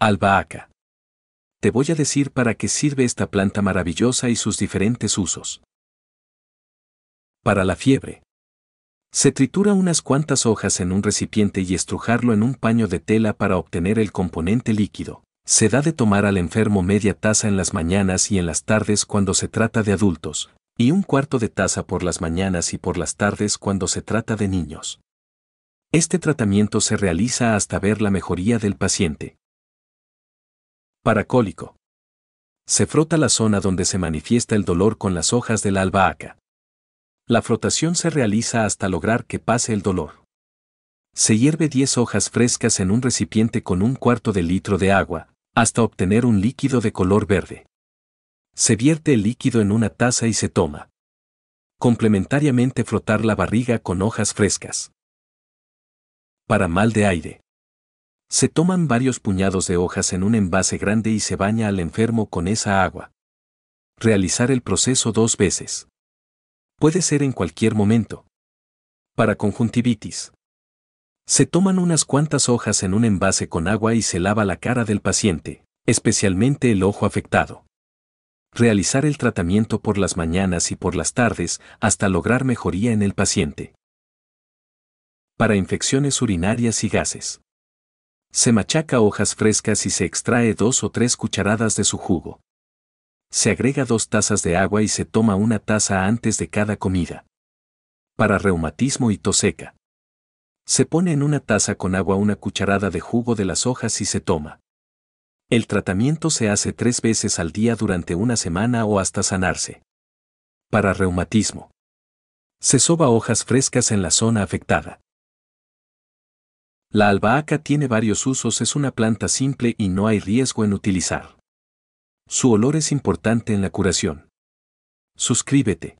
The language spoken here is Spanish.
Albahaca. Te voy a decir para qué sirve esta planta maravillosa y sus diferentes usos. Para la fiebre. Se tritura unas cuantas hojas en un recipiente y estrujarlo en un paño de tela para obtener el componente líquido. Se da de tomar al enfermo media taza en las mañanas y en las tardes cuando se trata de adultos, y un cuarto de taza por las mañanas y por las tardes cuando se trata de niños. Este tratamiento se realiza hasta ver la mejoría del paciente. Paracólico. Se frota la zona donde se manifiesta el dolor con las hojas de la albahaca. La frotación se realiza hasta lograr que pase el dolor. Se hierve 10 hojas frescas en un recipiente con un cuarto de litro de agua, hasta obtener un líquido de color verde. Se vierte el líquido en una taza y se toma. Complementariamente frotar la barriga con hojas frescas. Para mal de aire. Se toman varios puñados de hojas en un envase grande y se baña al enfermo con esa agua. Realizar el proceso dos veces. Puede ser en cualquier momento. Para conjuntivitis. Se toman unas cuantas hojas en un envase con agua y se lava la cara del paciente, especialmente el ojo afectado. Realizar el tratamiento por las mañanas y por las tardes hasta lograr mejoría en el paciente. Para infecciones urinarias y gases. Se machaca hojas frescas y se extrae dos o tres cucharadas de su jugo. Se agrega dos tazas de agua y se toma una taza antes de cada comida. Para reumatismo y tos seca. Se pone en una taza con agua una cucharada de jugo de las hojas y se toma. El tratamiento se hace tres veces al día durante una semana o hasta sanarse. Para reumatismo. Se soba hojas frescas en la zona afectada. La albahaca tiene varios usos, es una planta simple y no hay riesgo en utilizar. Su olor es importante en la curación. Suscríbete.